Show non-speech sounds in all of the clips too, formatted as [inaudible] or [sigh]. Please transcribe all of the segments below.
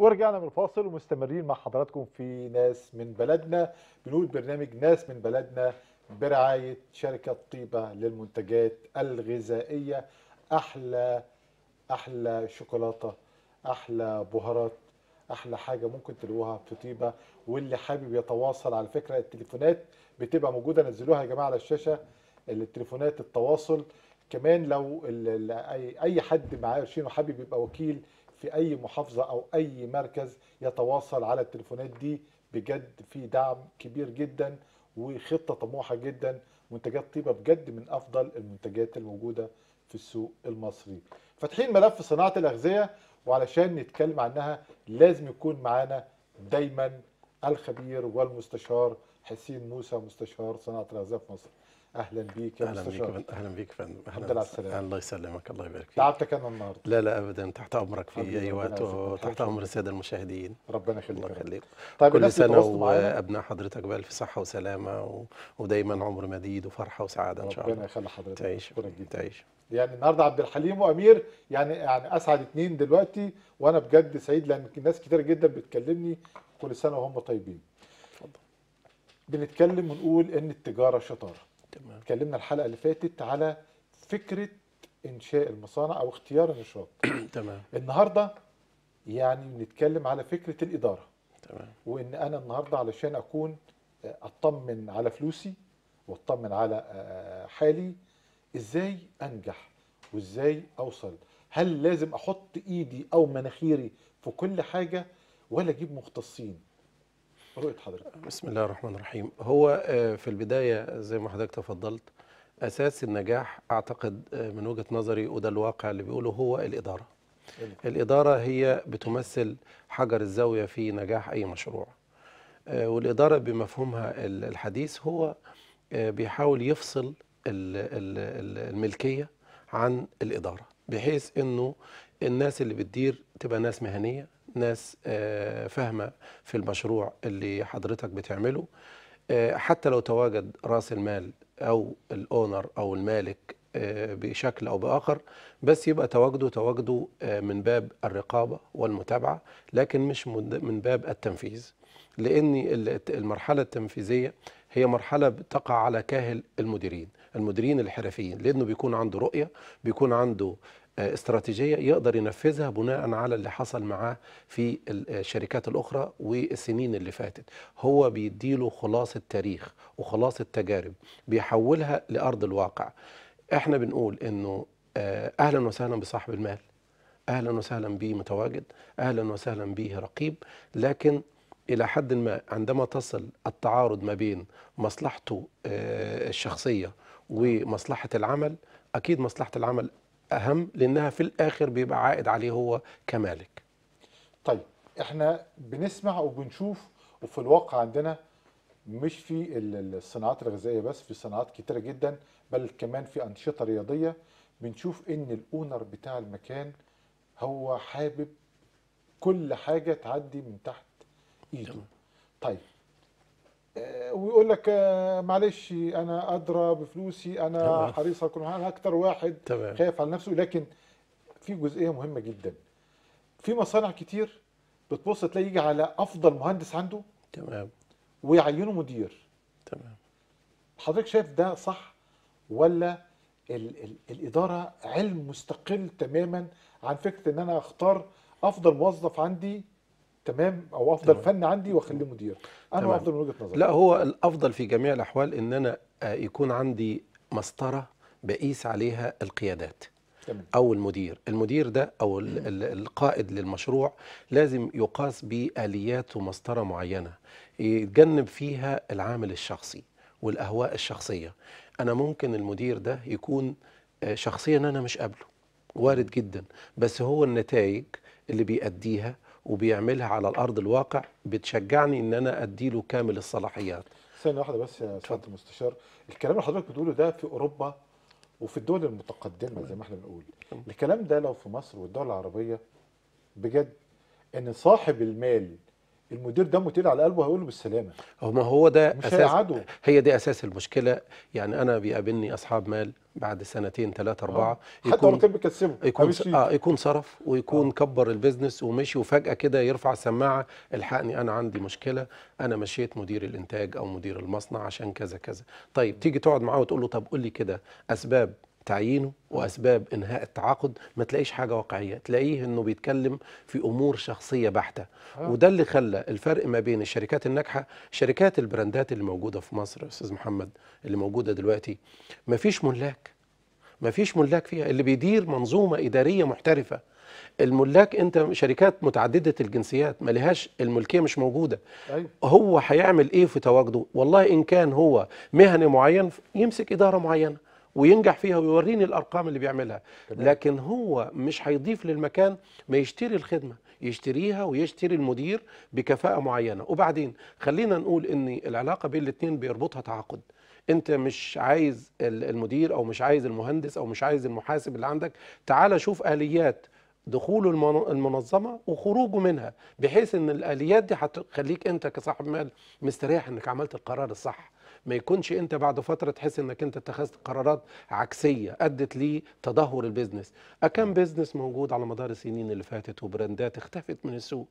ورجعنا من الفاصل ومستمرين مع حضراتكم في ناس من بلدنا بنقول برنامج ناس من بلدنا برعاية شركة طيبة للمنتجات الغذائية أحلى أحلى شوكولاتة أحلى بهارات أحلى حاجة ممكن تلوها في طيبة واللي حابب يتواصل على فكرة التليفونات بتبقى موجودة نزلوها يا جماعة على الشاشة التليفونات التواصل كمان لو اي حد معاه قرشين وحابب يبقى وكيل في اي محافظه او اي مركز يتواصل على التليفونات دي بجد في دعم كبير جدا وخطه طموحه جدا منتجات طيبه بجد من افضل المنتجات الموجوده في السوق المصري فاتحين ملف صناعه الاغذيه وعلشان نتكلم عنها لازم يكون معانا دايما الخبير والمستشار حسين موسى مستشار صناعه الاغذيه في مصر اهلا بيك يا اهلا بيك فندم اهلا بيك فندم اهلا لله على السلامه الله يسلمك الله يبارك فيك تعبتك انا النهارده لا لا ابدا تحت امرك في اي وقت وتحت امر الساده المشاهدين ربنا يخليك الله يخليك طيب كل سنه وابناء حضرتك بالف صحه وسلامه و... ودايما عمر مديد وفرحه وسعاده ان شاء الله ربنا يخلي حضرتك تعيش تعيش يعني النهارده عبد الحليم وامير يعني يعني اسعد اثنين دلوقتي وانا بجد سعيد لان ناس كتير جدا بتكلمني كل سنه وهم طيبين اتفضل بنتكلم ونقول ان التجاره شطاره تمام اتكلمنا الحلقه اللي فاتت على فكره انشاء المصانع او اختيار النشاط [clears throat] تمام النهارده يعني بنتكلم على فكره الاداره تمام وان انا النهارده علشان اكون آه، اطمن على فلوسي واطمن على آه، آه، حالي ازاي انجح وازاي اوصل هل لازم احط ايدي او مناخيري في كل حاجه ولا اجيب مختصين حضرتك بسم الله الرحمن الرحيم هو آه، في البداية زي ما حضرتك تفضلت أساس النجاح أعتقد آه، من وجهة نظري وده الواقع اللي بيقوله هو الإدارة الإدارة هي بتمثل حجر الزاوية في نجاح أي مشروع آه، والإدارة بمفهومها الحديث هو بيحاول يفصل الملكية عن الإدارة بحيث أنه الناس اللي بتدير تبقى ناس مهنية ناس آه، فاهمه في المشروع اللي حضرتك بتعمله آه، حتى لو تواجد راس المال او الاونر او المالك آه، بشكل او باخر بس يبقى تواجده تواجده من باب الرقابه والمتابعه لكن مش من باب التنفيذ لان المرحله التنفيذيه هي مرحله تقع على كاهل المديرين المديرين الحرفيين لانه بيكون عنده رؤيه بيكون عنده استراتيجية يقدر ينفذها بناء على اللي حصل معاه في الشركات الأخرى والسنين اللي فاتت هو بيديله خلاصة تاريخ وخلاصة تجارب بيحولها لأرض الواقع احنا بنقول انه آه، أهلا وسهلا بصاحب المال أهلا وسهلا به متواجد أهلا وسهلا به رقيب لكن إلى حد ما عندما تصل التعارض ما بين مصلحته آه، الشخصية ومصلحة العمل أكيد مصلحة العمل اهم لانها في الاخر بيبقى عائد عليه هو كمالك طيب احنا بنسمع وبنشوف وفي الواقع عندنا مش في الصناعات الغذائيه بس في صناعات كتيره جدا بل كمان في انشطه رياضيه بنشوف ان الاونر بتاع المكان هو حابب كل حاجه تعدي من تحت ايده طيب آه، ويقول لك آه، معلش انا ادرى بفلوسي انا حريص اكون انا اكتر واحد تمام. خايف على نفسه لكن في جزئيه مهمه جدا في مصانع كتير بتبص تلاقي يجي على افضل مهندس عنده تمام ويعينه مدير تمام حضرتك شايف ده صح ولا ال ال الاداره علم مستقل تماما عن فكره ان انا اختار افضل موظف عندي تمام او افضل تمام. فن عندي واخليه مدير انا تمام. افضل من وجهه نظري لا هو الافضل في جميع الاحوال ان انا آه، يكون عندي مسطره بقيس عليها القيادات تمام. او المدير المدير ده او القائد للمشروع لازم يقاس باليات ومسطره معينه يتجنب فيها العامل الشخصي والاهواء الشخصيه انا ممكن المدير ده يكون آه، شخصيا انا مش قابله وارد جدا بس هو النتائج اللي بيأديها وبيعملها على الارض الواقع بتشجعني ان انا اديله كامل الصلاحيات ثانيه واحده بس يا سياده المستشار الكلام اللي حضرتك بتقوله ده في اوروبا وفي الدول المتقدمه زي ما احنا بنقول الكلام ده لو في مصر والدول العربيه بجد ان صاحب المال المدير دمه تقيل على قلبه هيقول له بالسلامه هو ما هو ده مش اساس هيعدو. هي دي اساس المشكله يعني انا بيقابلني اصحاب مال بعد سنتين ثلاثة أربعة آه. يكون حتى بيكسبه يكون اه يكون صرف ويكون آه. كبر البيزنس ومشي وفجأة كده يرفع السماعة الحقني أنا عندي مشكلة أنا مشيت مدير الإنتاج أو مدير المصنع عشان كذا كذا طيب تيجي تقعد معاه وتقول له طب قول لي كده أسباب تعيينه واسباب انهاء التعاقد ما تلاقيش حاجه واقعيه تلاقيه انه بيتكلم في امور شخصيه بحته آه. وده اللي خلى الفرق ما بين الشركات الناجحه شركات البراندات اللي موجوده في مصر استاذ محمد اللي موجوده دلوقتي ما فيش ملاك ما فيش ملاك فيها اللي بيدير منظومه اداريه محترفه الملاك انت شركات متعدده الجنسيات ما لهاش الملكيه مش موجوده أيوة. هو هيعمل ايه في تواجده والله ان كان هو مهني معين يمسك اداره معينه وينجح فيها ويوريني الارقام اللي بيعملها لكن هو مش هيضيف للمكان ما يشتري الخدمه يشتريها ويشتري المدير بكفاءه معينه وبعدين خلينا نقول ان العلاقه بين الاثنين بيربطها تعاقد انت مش عايز المدير او مش عايز المهندس او مش عايز المحاسب اللي عندك تعال شوف اليات دخوله المنظمة وخروجه منها بحيث ان الآليات دي هتخليك انت كصاحب مال مستريح انك عملت القرار الصح ما يكونش انت بعد فتره تحس انك انت اتخذت قرارات عكسيه ادت لتدهور البيزنس اكم آه، بيزنس موجود على مدار السنين اللي فاتت وبراندات اختفت من السوق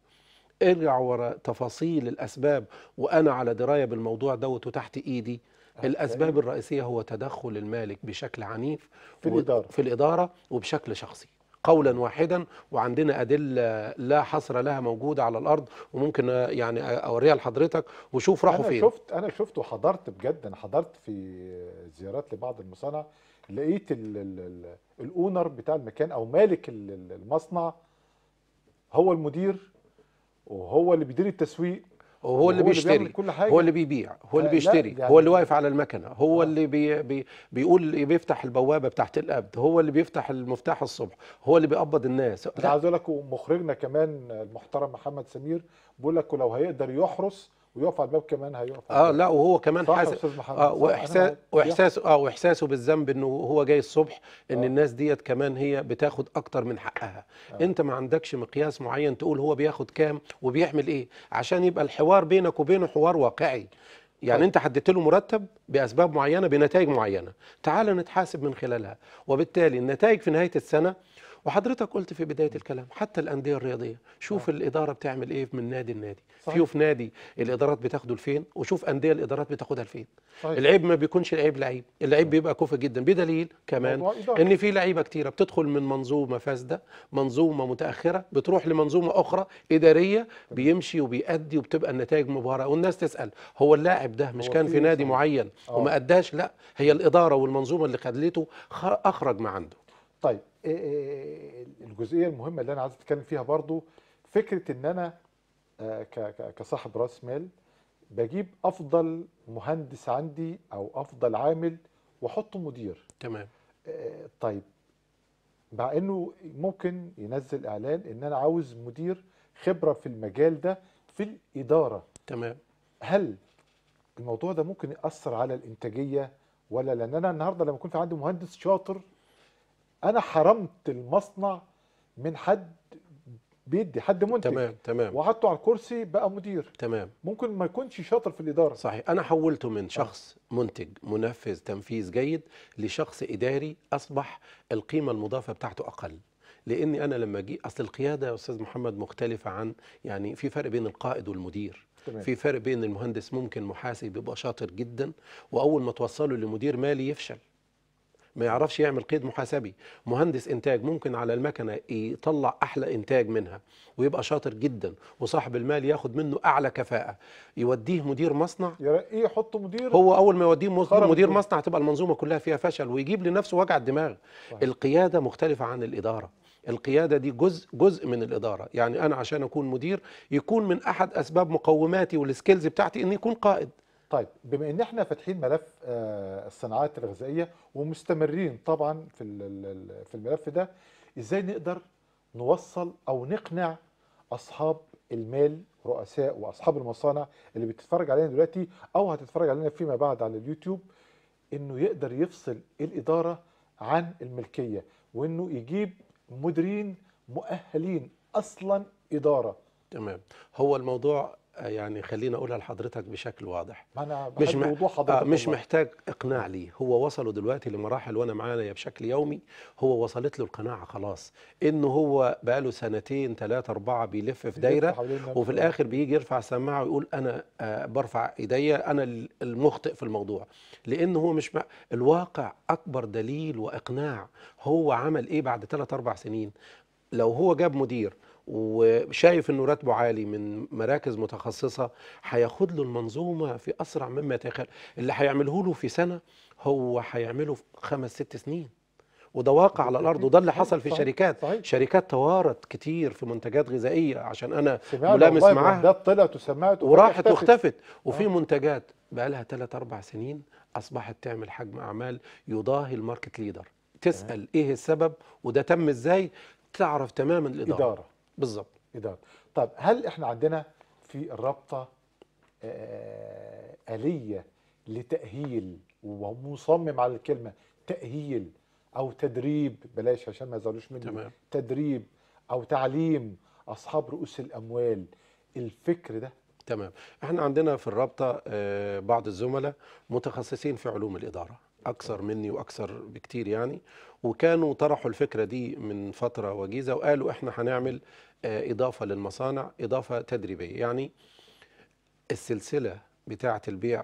ارجع ورا تفاصيل الاسباب وانا على درايه بالموضوع دوت وتحت ايدي الاسباب الرئيسيه هو تدخل المالك بشكل عنيف في الاداره في الاداره وبشكل شخصي قولا واحدا وعندنا أدلة لا حصر لها موجودة على الأرض وممكن يعني أوريها لحضرتك وشوف راحوا فين أنا شفت أنا شفت وحضرت بجد أنا حضرت في زيارات لبعض المصانع لقيت الأونر بتاع المكان أو مالك المصنع هو المدير وهو اللي بيدير التسويق هو اللي بيشتري كل حاجة. هو اللي بيبيع هو اللي بيشتري يعني هو اللي واقف على المكنه هو آه. اللي بي بي بيقول بيفتح البوابه بتاعت القبض هو اللي بيفتح المفتاح الصبح هو اللي بيقبض الناس انا عايز اقول لك ومخرجنا كمان المحترم محمد سمير بيقول لك ولو هيقدر يحرس ويقف على الباب كمان هيقف اه لا وهو كمان حاسس اه واحساس واحساسه اه واحساسه بالذنب انه هو جاي الصبح ان آه. الناس ديت كمان هي بتاخد اكتر من حقها آه. انت ما عندكش مقياس معين تقول هو بياخد كام وبيحمل ايه عشان يبقى الحوار بينك وبينه حوار واقعي يعني طيب. انت حددت له مرتب باسباب معينه بنتائج معينه تعال نتحاسب من خلالها وبالتالي النتائج في نهايه السنه وحضرتك قلت في بدايه الكلام حتى الانديه الرياضيه شوف آه. الاداره بتعمل ايه من نادي لنادي شوف نادي الادارات بتاخده لفين وشوف انديه الادارات بتاخدها لفين العيب ما بيكونش العيب لعيب اللعيب آه. بيبقى كوفي جدا بدليل كمان ان في لعيبه كتيره بتدخل من منظومه فاسده منظومه متاخره بتروح لمنظومه اخرى اداريه بيمشي وبيأدي وبتبقى النتائج مباراه والناس تسال هو اللاعب ده مش كان في نادي معين آه. وما اداش لا هي الاداره والمنظومه اللي خدلته اخرج ما عنده طيب إيه، إيه، الجزئيه المهمه اللي انا عايز اتكلم فيها برضو فكره ان انا آه، كصاحب راس مال بجيب افضل مهندس عندي او افضل عامل واحطه مدير تمام آه، طيب مع انه ممكن ينزل اعلان ان انا عاوز مدير خبره في المجال ده في الاداره تمام هل الموضوع ده ممكن ياثر على الانتاجيه ولا لان انا النهارده لما يكون في عندي مهندس شاطر انا حرمت المصنع من حد بيدي حد منتج تمام تمام وقعدته على الكرسي بقى مدير تمام ممكن ما يكونش شاطر في الاداره صحيح انا حولته من آه. شخص آه. منتج منفذ تنفيذ جيد لشخص اداري اصبح القيمه المضافه بتاعته اقل لاني انا لما جي اصل القياده يا استاذ محمد مختلفه عن يعني في فرق بين القائد والمدير تمام. في فرق بين المهندس ممكن محاسب يبقى شاطر جدا واول ما توصله لمدير مالي يفشل ما يعرفش يعمل قيد محاسبي مهندس انتاج ممكن على المكنه يطلع احلى انتاج منها ويبقى شاطر جدا وصاحب المال ياخد منه اعلى كفاءه يوديه مدير مصنع يرقيه يحطه مدير هو اول ما يوديه مدير, مدير مصنع تبقى المنظومه كلها فيها فشل ويجيب لنفسه وجع الدماغ صحيح. القياده مختلفه عن الاداره القياده دي جزء جزء من الاداره يعني انا عشان اكون مدير يكون من احد اسباب مقوماتي والسكيلز بتاعتي اني اكون قائد طيب بما ان احنا فاتحين ملف آه، الصناعات الغذائيه ومستمرين طبعا في في الملف ده ازاي نقدر نوصل او نقنع اصحاب المال رؤساء واصحاب المصانع اللي بتتفرج علينا دلوقتي او هتتفرج علينا فيما بعد على اليوتيوب انه يقدر يفصل الاداره عن الملكيه وانه يجيب مديرين مؤهلين اصلا اداره تمام هو الموضوع يعني خلينا اقولها لحضرتك بشكل واضح أنا مش وضوح حضرتك آه، مش الله. محتاج اقناع ليه هو وصله دلوقتي لمراحل وانا معانا بشكل يومي هو وصلت له القناعه خلاص ان هو بقاله سنتين ثلاثه اربعه بيلف في دايره وفي الاخر بيجي يرفع السماعه ويقول انا آه، برفع ايديا انا المخطئ في الموضوع لان هو مش الواقع اكبر دليل واقناع هو عمل ايه بعد ثلاث اربع سنين لو هو جاب مدير وشايف انه راتبه عالي من مراكز متخصصه هياخد له المنظومه في اسرع مما تخيل اللي هيعمله له في سنه هو هيعمله في خمس ست سنين وده واقع على الارض وده اللي حصل في شركات صحيح. شركات توارت كتير في منتجات غذائيه عشان انا ملامس معاها ده طلعت وسمعت وراحت واختفت وفي آه. منتجات بقى لها ثلاث اربع سنين اصبحت تعمل حجم اعمال يضاهي الماركت ليدر تسال آه. ايه السبب وده تم ازاي تعرف تماما الاداره بالظبط اداره طب هل احنا عندنا في الرابطه آه، اليه لتاهيل ومصمم على الكلمه تاهيل او تدريب بلاش عشان ما يزعلوش مني تمام. تدريب او تعليم اصحاب رؤوس الاموال الفكر ده تمام احنا عندنا في الرابطه آه، بعض الزملاء متخصصين في علوم الاداره اكثر مني واكثر بكتير يعني وكانوا طرحوا الفكره دي من فتره وجيزه وقالوا احنا هنعمل آه، اضافه للمصانع اضافه تدريبيه يعني السلسله بتاعه البيع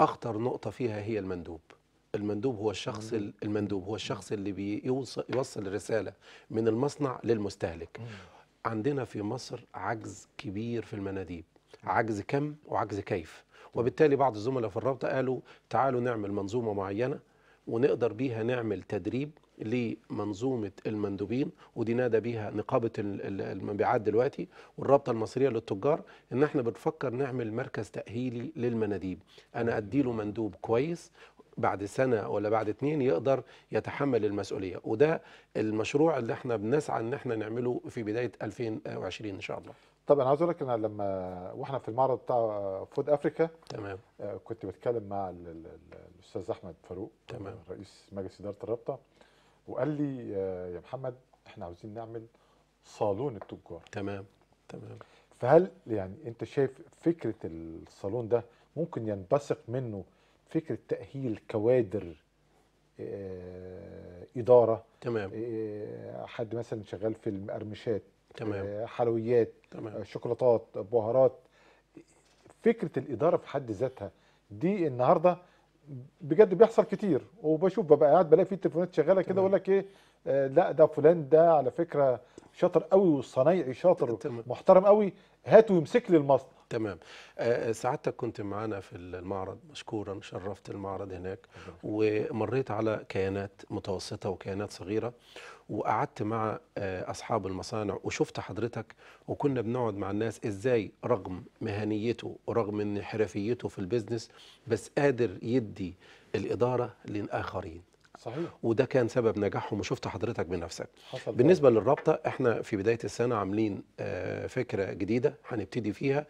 اخطر نقطه فيها هي المندوب المندوب هو الشخص المندوب هو الشخص اللي بيوصل يوصل الرساله من المصنع للمستهلك عندنا في مصر عجز كبير في المناديب عجز كم وعجز كيف وبالتالي بعض الزملاء في الرابطه قالوا تعالوا نعمل منظومه معينه ونقدر بيها نعمل تدريب لمنظومه المندوبين ودي نادى بيها نقابه المبيعات دلوقتي والرابطه المصريه للتجار ان احنا بنفكر نعمل مركز تاهيلي للمناديب انا اديله مندوب كويس بعد سنه ولا بعد اتنين يقدر يتحمل المسؤوليه وده المشروع اللي احنا بنسعى ان احنا نعمله في بدايه 2020 ان شاء الله طبعا عاوز اقول لك انا لما واحنا في المعرض بتاع فود افريكا تمام آه، كنت بتكلم مع الاستاذ احمد فاروق تمام رئيس مجلس اداره الرابطه وقال لي آه، يا محمد احنا عاوزين نعمل صالون التجار تمام تمام فهل يعني انت شايف فكره الصالون ده ممكن ينبثق منه فكره تاهيل كوادر آه، اداره تمام حد مثلا شغال في المقرمشات تمام. آه، حلويات تمام. آه، شوكولاتات بهارات فكره الاداره في حد ذاتها دي النهارده بجد بيحصل كتير وبشوف ببقى قاعد بلاقي في تليفونات شغاله كده اقول لك ايه آه، لا ده فلان ده على فكره شاطر قوي والصنايعي شاطر محترم قوي هاته ويمسك لي المصنع تمام آه، آه، سعادتك كنت معنا في المعرض مشكورا شرفت المعرض هناك ومريت على كيانات متوسطه وكيانات صغيره وقعدت مع آه، اصحاب المصانع وشفت حضرتك وكنا بنقعد مع الناس ازاي رغم مهنيته ورغم حرفيته في البيزنس بس قادر يدي الاداره للاخرين صحيح وده كان سبب نجاحهم وشفت حضرتك بنفسك حصل بالنسبه للرابطه احنا في بدايه السنه عاملين فكره جديده هنبتدي فيها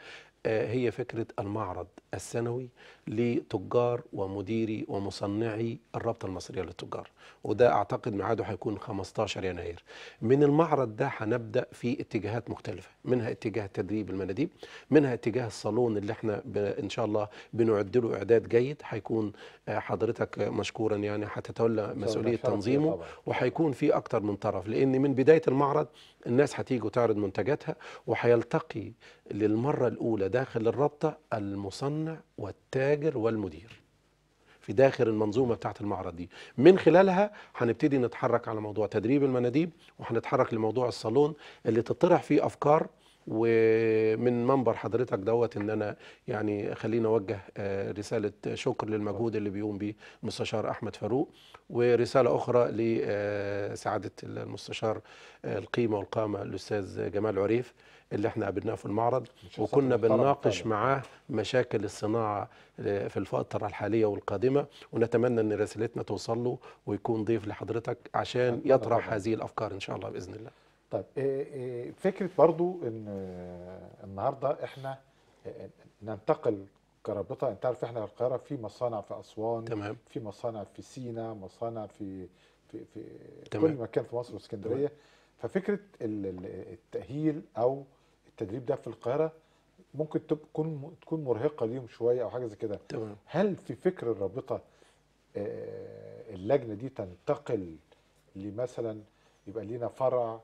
آه، هي فكره المعرض السنوي لتجار ومديري ومصنعي الرابطه المصريه للتجار وده اعتقد ميعاده هيكون 15 يناير من المعرض ده هنبدا في اتجاهات مختلفه منها اتجاه تدريب المناديب منها اتجاه الصالون اللي احنا ان شاء الله بنعد له اعداد جيد هيكون آه، حضرتك مشكورا يعني هتتولى مسؤوليه تنظيمه وهيكون في اكتر من طرف لان من بدايه المعرض الناس هتيجي وتعرض منتجاتها وهيلتقي للمره الاولى داخل الرابطه المصنع المصنع والتاجر والمدير في داخل المنظومه بتاعه المعرض دي من خلالها هنبتدي نتحرك على موضوع تدريب المناديب وهنتحرك لموضوع الصالون اللي تطرح فيه افكار ومن منبر حضرتك دوت ان انا يعني خلينا اوجه آه، رساله شكر للمجهود اللي بيقوم به المستشار احمد فاروق ورساله اخرى لسعاده آه، المستشار آه، القيمه والقامه الاستاذ جمال عريف اللي احنا قابلناه في المعرض وكنا بنناقش معاه مشاكل الصناعه آه، في الفتره الحاليه والقادمه ونتمنى ان رسالتنا توصل له ويكون ضيف لحضرتك عشان يطرح هذه الافكار ان شاء الله باذن الله طيب آه، آه، فكره برضو ان النهارده احنا ننتقل كرابطه انت عارف احنا القاهره في مصانع في اسوان تمام. في مصانع في سينا مصانع في في في تمام. كل مكان في مصر واسكندريه ففكره التاهيل او التدريب ده في القاهره ممكن تكون تكون مرهقه ليهم شويه او حاجه زي كده تمام هل في فكر الرابطه آه، اللجنه دي تنتقل لمثلا يبقى لينا فرع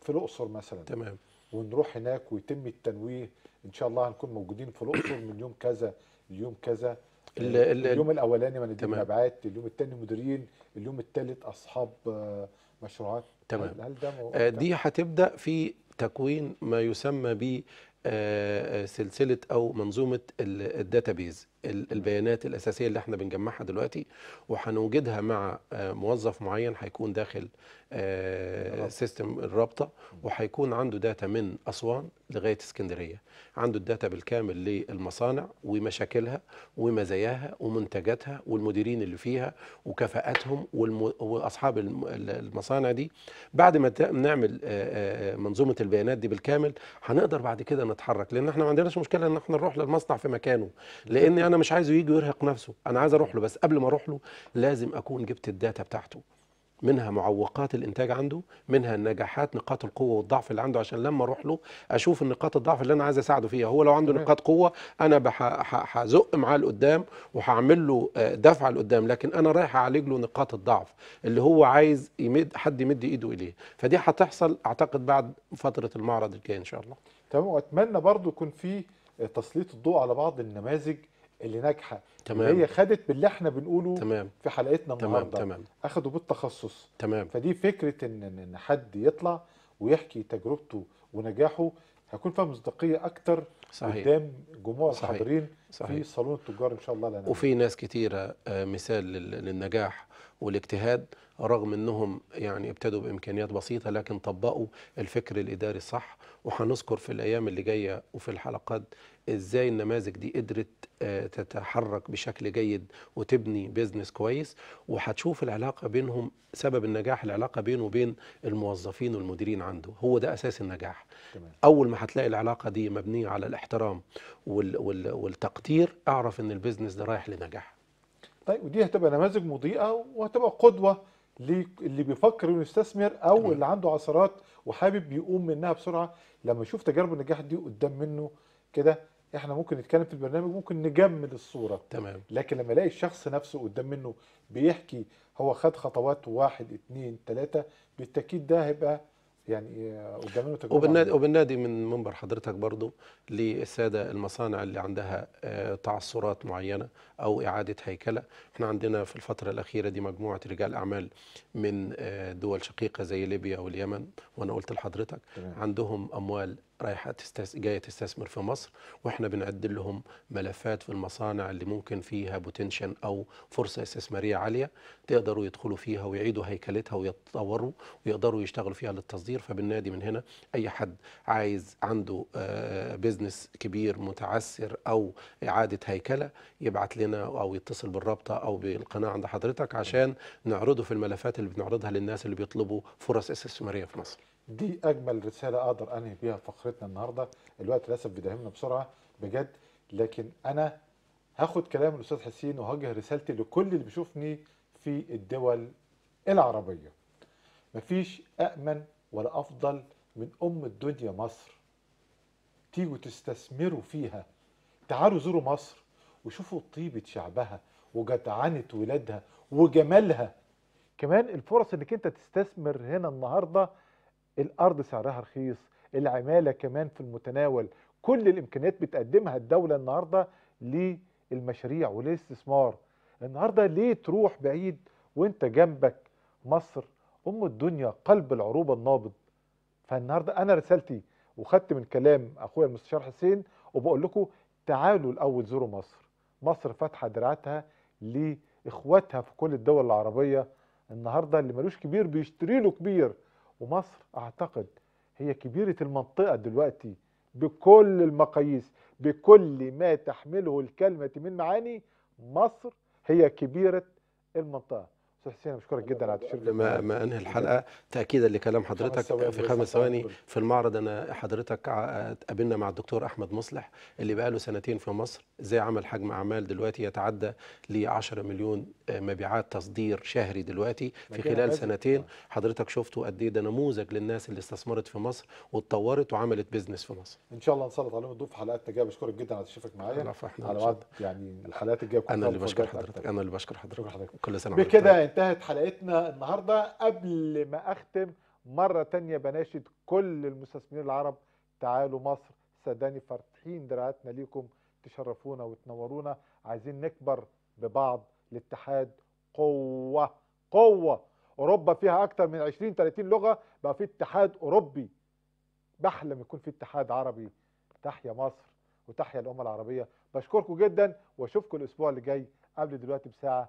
في الاقصر مثلا تمام ونروح هناك ويتم التنويه ان شاء الله هنكون موجودين في الاقصر من يوم كذا ليوم كذا الـ آه، الـ اليوم الاولاني مناديب مبيعات اليوم الثاني مديرين اليوم الثالث اصحاب آه، مشروعات تمام هل ده دي هتبدا في تكوين ما يسمى ب آه، آه، سلسله او منظومه الداتابيز البيانات الاساسيه اللي احنا بنجمعها دلوقتي وهنوجدها مع آه، موظف معين هيكون داخل سيستم آه، الرابطه وهيكون عنده داتا من اسوان لغايه اسكندريه عنده الداتا بالكامل للمصانع ومشاكلها ومزاياها ومنتجاتها والمديرين اللي فيها وكفاءاتهم واصحاب المصانع دي بعد ما نعمل آه، منظومه البيانات دي بالكامل هنقدر بعد كده نتحرك لان احنا ما عندناش مشكله ان احنا نروح للمصنع في مكانه لان انا مش عايزه يجي يرهق نفسه انا عايز اروح له بس قبل ما اروح له لازم اكون جبت الداتا بتاعته منها معوقات الانتاج عنده منها النجاحات نقاط القوه والضعف اللي عنده عشان لما اروح له اشوف النقاط الضعف اللي انا عايز اساعده فيها هو لو عنده نقاط قوه انا هزق معاه لقدام وهعمل له آه، دفع لقدام لكن انا رايح اعالج له نقاط الضعف اللي هو عايز يمد حد يمد ايده اليه فدي هتحصل اعتقد بعد فتره المعرض الجاي ان شاء الله تمام واتمنى برضو يكون في تسليط الضوء على بعض النماذج اللي ناجحه تمام اللي هي خدت باللي احنا بنقوله تمام في حلقتنا النهارده تمام تمام اخدوا بالتخصص تمام فدي فكره ان ان حد يطلع ويحكي تجربته ونجاحه هيكون فيها مصداقيه اكتر صحيح. قدام جموع الحاضرين صحيح. في صالون التجار ان شاء الله لنا وفي ناس كتيره آه، مثال للنجاح والاجتهاد رغم انهم يعني ابتدوا بامكانيات بسيطه لكن طبقوا الفكر الاداري الصح وهنذكر في الايام اللي جايه وفي الحلقات ازاي النماذج دي قدرت آه، تتحرك بشكل جيد وتبني بيزنس كويس وهتشوف العلاقه بينهم سبب النجاح العلاقه بينه وبين الموظفين والمديرين عنده هو ده اساس النجاح تمام. اول ما هتلاقي العلاقه دي مبنيه على الاحترام وال وال والتقدير اعرف ان البيزنس ده رايح لنجاح طيب ودي هتبقى نماذج مضيئه وهتبقى قدوه اللي بيفكر انه يستثمر او اللي عنده عثرات وحابب يقوم منها بسرعه لما يشوف تجارب النجاح دي قدام منه كده احنا ممكن نتكلم في البرنامج ممكن نجمد الصوره تمام لكن لما الاقي الشخص نفسه قدام منه بيحكي هو خد خطوات واحد اتنين تلاته بالتاكيد ده هيبقى يعني آه، قدامنا وبالنادي, وبالنادي من منبر حضرتك برضو للساده المصانع اللي عندها آه، تعثرات معينه او اعاده هيكله، احنا عندنا في الفتره الاخيره دي مجموعه رجال اعمال من آه، دول شقيقه زي ليبيا واليمن وانا قلت لحضرتك عندهم اموال رايحه تستس... جايه تستثمر في مصر واحنا بنعدل لهم ملفات في المصانع اللي ممكن فيها بوتنشن او فرصه استثماريه عاليه تقدروا يدخلوا فيها ويعيدوا هيكلتها ويتطوروا ويقدروا يشتغلوا فيها للتصدير فبالنادي من هنا اي حد عايز عنده بيزنس آه، كبير متعسر او اعاده هيكله يبعت لنا او يتصل بالرابطه او بالقناه عند حضرتك عشان نعرضه في الملفات اللي بنعرضها للناس اللي بيطلبوا فرص استثماريه في مصر دي اجمل رساله اقدر انهي بيها فقرتنا النهارده الوقت للاسف بيداهمنا بسرعه بجد لكن انا هاخد كلام الاستاذ حسين وهوجه رسالتي لكل اللي بيشوفني في الدول العربيه مفيش امن ولا افضل من ام الدنيا مصر تيجوا تستثمروا فيها تعالوا زوروا مصر وشوفوا طيبه شعبها وجدعنه ولادها وجمالها كمان الفرص انك انت تستثمر هنا النهارده الارض سعرها رخيص العماله كمان في المتناول كل الامكانيات بتقدمها الدوله النهارده للمشاريع وللاستثمار النهارده ليه تروح بعيد وانت جنبك مصر ام الدنيا قلب العروبه النابض فالنهارده انا رسالتي وخدت من كلام اخويا المستشار حسين وبقول لكم تعالوا الاول زوروا مصر مصر فاتحه دراعاتها لاخواتها في كل الدول العربيه النهارده اللي ملوش كبير بيشتري له كبير ومصر اعتقد هي كبيره المنطقه دلوقتي بكل المقاييس بكل ما تحمله الكلمه من معاني مصر هي كبيره المنطقه استاذ حسين بشكرك جدا على تشريف لما ما انهي الحلقه تاكيدا لكلام حضرتك في خمس ثواني في المعرض انا حضرتك قابلنا مع الدكتور احمد مصلح اللي بقى له سنتين في مصر ازاي عمل حجم اعمال دلوقتي يتعدى ل 10 مليون آه، مبيعات تصدير شهري دلوقتي في خلال سنتين آه. حضرتك شفته قد ايه ده نموذج للناس اللي استثمرت في مصر واتطورت وعملت بيزنس في مصر ان شاء الله نسلط عليهم الضوء في حلقات جايه بشكرك جدا على تشريفك معايا على وعد يعني الحلقات الجايه انا اللي بشكر حضرتك انا اللي بشكر حضرتك كل سنه بكده طيب. يعني. انتهت حلقتنا النهاردة قبل ما أختم مرة تانية بناشد كل المستثمرين العرب تعالوا مصر سداني فاتحين دراعاتنا ليكم تشرفونا وتنورونا عايزين نكبر ببعض الاتحاد قوة قوة أوروبا فيها أكتر من 20 30 لغة بقى في اتحاد أوروبي بحلم يكون في اتحاد عربي تحيا مصر وتحيا الأمة العربية بشكركم جدا وأشوفكم الأسبوع اللي جاي قبل دلوقتي بساعة